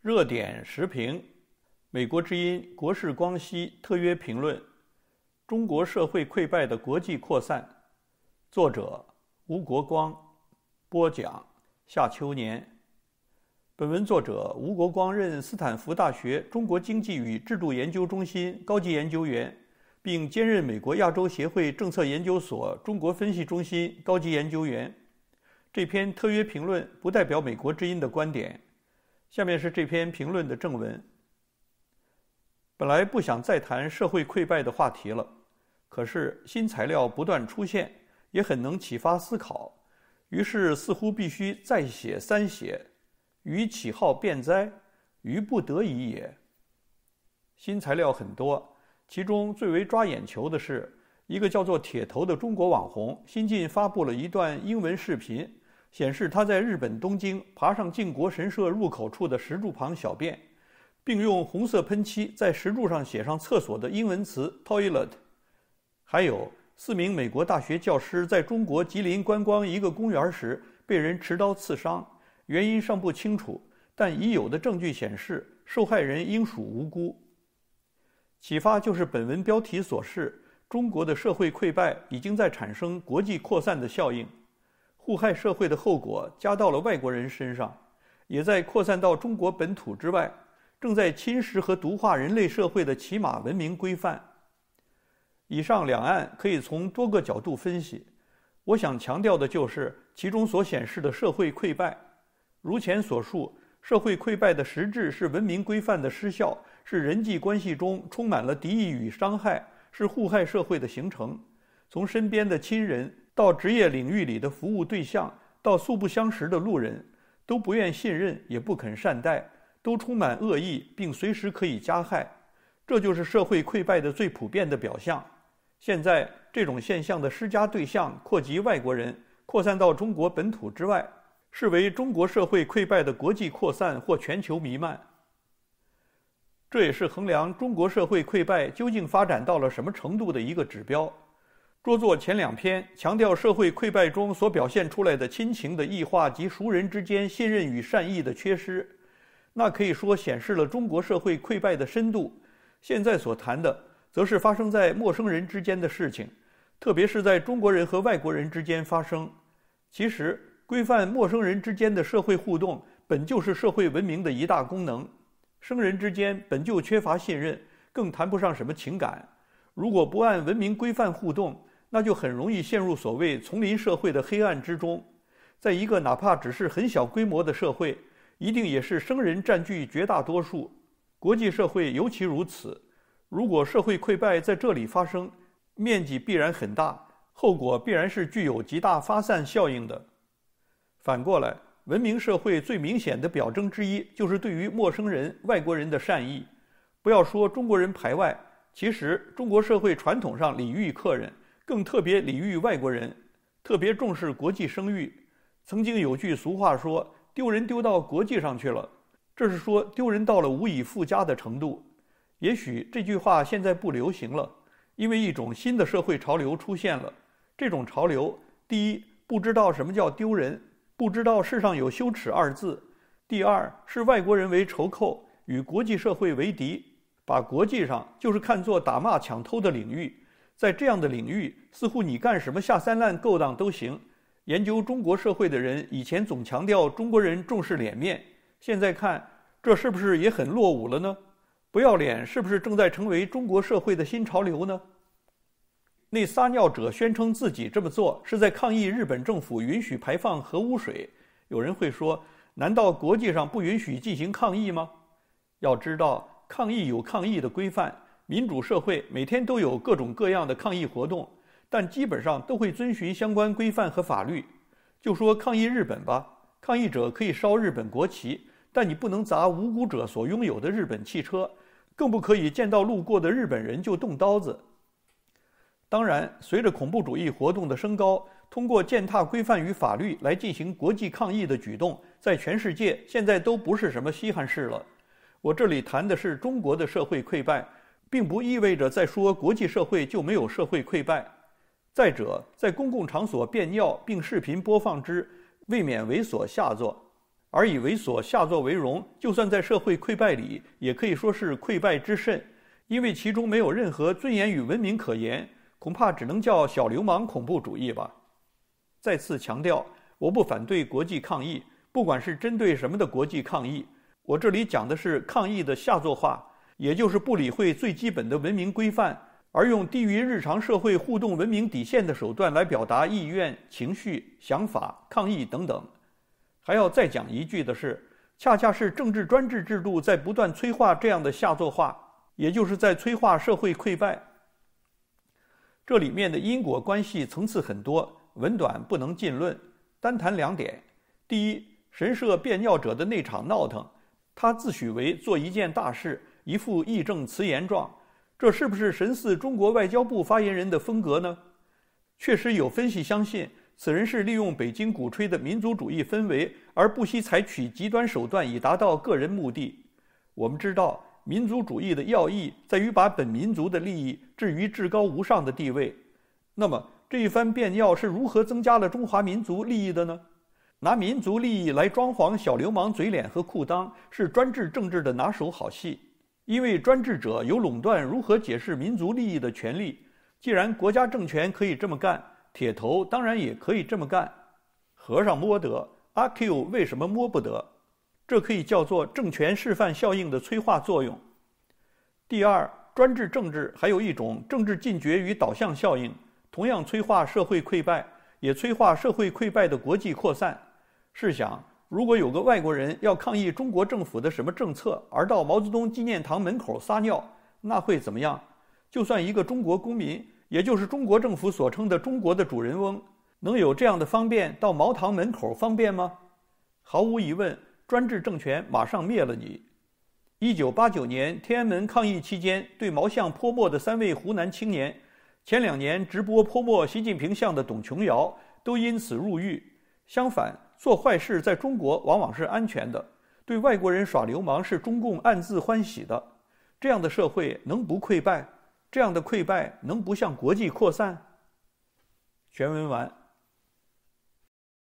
热点时评，《美国之音》国事光熙特约评论，《中国社会溃败的国际扩散》，作者吴国光，播讲夏秋年。本文作者吴国光任斯坦福大学中国经济与制度研究中心高级研究员，并兼任美国亚洲协会政策研究所中国分析中心高级研究员。这篇特约评论不代表《美国之音》的观点。下面是这篇评论的正文。本来不想再谈社会溃败的话题了，可是新材料不断出现，也很能启发思考，于是似乎必须再写三写，于起号变哉，于不得已也。新材料很多，其中最为抓眼球的是，一个叫做铁头的中国网红新近发布了一段英文视频。显示他在日本东京爬上靖国神社入口处的石柱旁小便，并用红色喷漆在石柱上写上“厕所”的英文词 “toilet”。还有四名美国大学教师在中国吉林观光一个公园时被人持刀刺伤，原因尚不清楚，但已有的证据显示受害人应属无辜。启发就是本文标题所示：中国的社会溃败已经在产生国际扩散的效应。互害社会的后果加到了外国人身上，也在扩散到中国本土之外，正在侵蚀和毒化人类社会的起码文明规范。以上两案可以从多个角度分析，我想强调的就是其中所显示的社会溃败。如前所述，社会溃败的实质是文明规范的失效，是人际关系中充满了敌意与伤害，是互害社会的形成。从身边的亲人。到职业领域里的服务对象，到素不相识的路人，都不愿信任，也不肯善待，都充满恶意，并随时可以加害。这就是社会溃败的最普遍的表象。现在，这种现象的施加对象扩及外国人，扩散到中国本土之外，视为中国社会溃败的国际扩散或全球弥漫。这也是衡量中国社会溃败究竟发展到了什么程度的一个指标。着作前两篇强调社会溃败中所表现出来的亲情的异化及熟人之间信任与善意的缺失，那可以说显示了中国社会溃败的深度。现在所谈的，则是发生在陌生人之间的事情，特别是在中国人和外国人之间发生。其实，规范陌生人之间的社会互动，本就是社会文明的一大功能。生人之间本就缺乏信任，更谈不上什么情感。如果不按文明规范互动，那就很容易陷入所谓丛林社会的黑暗之中。在一个哪怕只是很小规模的社会，一定也是生人占据绝大多数。国际社会尤其如此。如果社会溃败在这里发生，面积必然很大，后果必然是具有极大发散效应的。反过来，文明社会最明显的表征之一，就是对于陌生人、外国人的善意。不要说中国人排外，其实中国社会传统上礼遇客人。更特别礼遇外国人，特别重视国际声誉。曾经有句俗话说：“丢人丢到国际上去了。”这是说丢人到了无以复加的程度。也许这句话现在不流行了，因为一种新的社会潮流出现了。这种潮流，第一不知道什么叫丢人，不知道世上有羞耻二字；第二视外国人为仇寇，与国际社会为敌，把国际上就是看作打骂抢偷的领域。在这样的领域，似乎你干什么下三滥勾当都行。研究中国社会的人以前总强调中国人重视脸面，现在看这是不是也很落伍了呢？不要脸是不是正在成为中国社会的新潮流呢？那撒尿者宣称自己这么做是在抗议日本政府允许排放核污水。有人会说，难道国际上不允许进行抗议吗？要知道，抗议有抗议的规范。民主社会每天都有各种各样的抗议活动，但基本上都会遵循相关规范和法律。就说抗议日本吧，抗议者可以烧日本国旗，但你不能砸无辜者所拥有的日本汽车，更不可以见到路过的日本人就动刀子。当然，随着恐怖主义活动的升高，通过践踏规范与法律来进行国际抗议的举动，在全世界现在都不是什么稀罕事了。我这里谈的是中国的社会溃败。并不意味着在说国际社会就没有社会溃败。再者，在公共场所便尿并视频播放之，未免猥琐下作，而以猥琐下作为荣，就算在社会溃败里，也可以说是溃败之甚，因为其中没有任何尊严与文明可言，恐怕只能叫小流氓恐怖主义吧。再次强调，我不反对国际抗议，不管是针对什么的国际抗议，我这里讲的是抗议的下作化。也就是不理会最基本的文明规范，而用低于日常社会互动文明底线的手段来表达意愿、情绪、想法、抗议等等。还要再讲一句的是，恰恰是政治专制制度在不断催化这样的下作化，也就是在催化社会溃败。这里面的因果关系层次很多，文短不能尽论，单谈两点。第一，神社变尿者的那场闹腾，他自诩为做一件大事。一副义正辞严状，这是不是神似中国外交部发言人的风格呢？确实有分析相信，此人是利用北京鼓吹的民族主义氛围，而不惜采取极端手段以达到个人目的。我们知道，民族主义的要义在于把本民族的利益置于至高无上的地位。那么，这一番辩调是如何增加了中华民族利益的呢？拿民族利益来装潢小流氓嘴脸和裤裆，是专制政治的拿手好戏。因为专制者有垄断如何解释民族利益的权利，既然国家政权可以这么干，铁头当然也可以这么干。和尚摸得，阿 Q 为什么摸不得？这可以叫做政权示范效应的催化作用。第二，专制政治还有一种政治禁绝与导向效应，同样催化社会溃败，也催化社会溃败的国际扩散。试想。如果有个外国人要抗议中国政府的什么政策，而到毛泽东纪念堂门口撒尿，那会怎么样？就算一个中国公民，也就是中国政府所称的中国的主人翁，能有这样的方便到毛堂门口方便吗？毫无疑问，专制政权马上灭了你。一九八九年天安门抗议期间，对毛像泼墨的三位湖南青年，前两年直播泼墨习近平像的董琼瑶，都因此入狱。相反。做坏事在中国往往是安全的，对外国人耍流氓是中共暗自欢喜的，这样的社会能不溃败？这样的溃败能不向国际扩散？全文完。